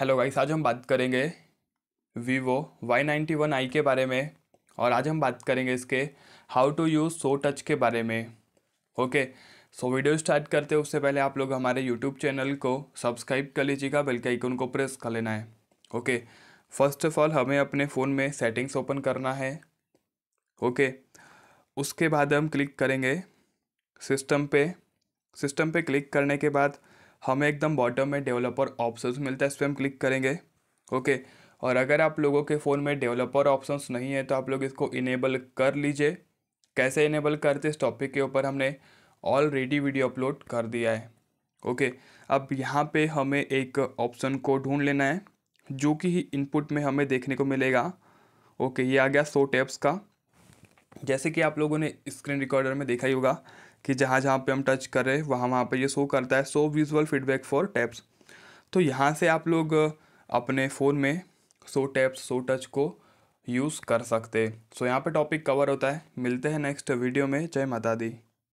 hello guys आज हम बात करेंगे Vivo Y ninety one I के बारे में और आज हम बात करेंगे इसके how to use show touch के बारे में ओके सो वीडियो स्टार्ट करते हैं उससे पहले आप लोग हमारे यूट्यूब चैनल को सब्सक्राइब कर लीजिएगा बेल के आइकन को प्रेस कर लेना है ओके फर्स्ट ऑफ ऑल हमें अपने फ़ोन में सेटिंग्स ओपन करना है ओके उसके बाद हम क्लिक करेंगे सिस्टम पे सिस्टम पे क्लिक करने के बाद हमें एकदम बॉटम में डेवलपर ऑप्शंस मिलता है इस पर हम क्लिक करेंगे ओके और अगर आप लोगों के फ़ोन में डेवलपर ऑप्शंस नहीं है तो आप लोग इसको इनेबल कर लीजिए कैसे इनेबल करते इस टॉपिक के ऊपर हमने ऑलरेडी वीडियो अपलोड कर दिया है ओके अब यहाँ पर हमें एक ऑप्शन को ढूंढ लेना है जो कि इनपुट में हमें देखने को मिलेगा ओके ये आ गया सो टैप्स का जैसे कि आप लोगों ने स्क्रीन रिकॉर्डर में देखा ही होगा कि जहाँ जहाँ पे हम टच करें वहाँ वहाँ पे ये शो करता है show visual feedback for taps तो यहाँ से आप लोग अपने फ़ोन में सो टैप्स सो टच को यूज़ कर सकते सो यहाँ पे टॉपिक कवर होता है मिलते हैं नेक्स्ट वीडियो में जय माता दी